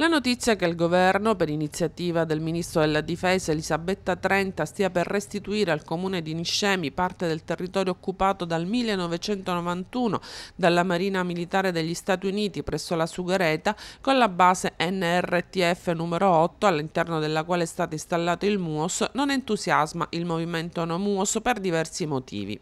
La notizia che il governo, per iniziativa del ministro della difesa Elisabetta Trenta, stia per restituire al comune di Niscemi parte del territorio occupato dal 1991 dalla Marina Militare degli Stati Uniti presso la Sughereta con la base NRTF numero 8 all'interno della quale è stato installato il MUOS non entusiasma il movimento No MUOS per diversi motivi.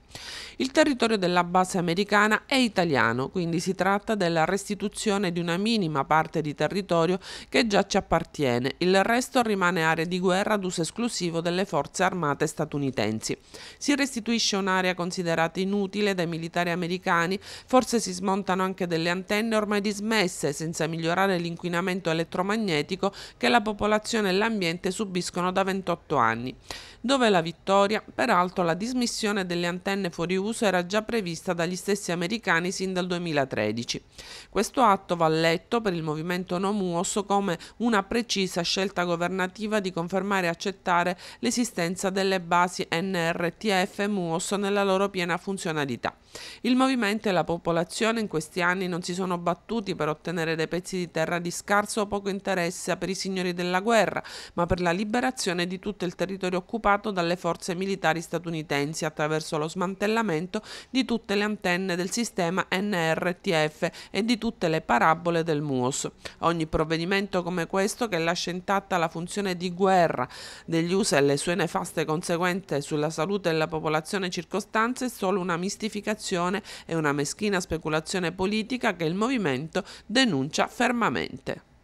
Il territorio della base americana è italiano, quindi si tratta della restituzione di una minima parte di territorio che già ci appartiene, il resto rimane area di guerra ad uso esclusivo delle forze armate statunitensi. Si restituisce un'area considerata inutile dai militari americani, forse si smontano anche delle antenne ormai dismesse, senza migliorare l'inquinamento elettromagnetico che la popolazione e l'ambiente subiscono da 28 anni dove la vittoria, peraltro la dismissione delle antenne fuori uso era già prevista dagli stessi americani sin dal 2013. Questo atto va letto per il movimento Nomuos come una precisa scelta governativa di confermare e accettare l'esistenza delle basi NRTF e MUOS nella loro piena funzionalità. Il movimento e la popolazione in questi anni non si sono battuti per ottenere dei pezzi di terra di scarso o poco interesse per i signori della guerra, ma per la liberazione di tutto il territorio occupato effettuato dalle forze militari statunitensi attraverso lo smantellamento di tutte le antenne del sistema NRTF e di tutte le parabole del MUOS. Ogni provvedimento come questo che lascia intatta la funzione di guerra degli USA e le sue nefaste conseguenze sulla salute della popolazione circostante è solo una mistificazione e una meschina speculazione politica che il movimento denuncia fermamente.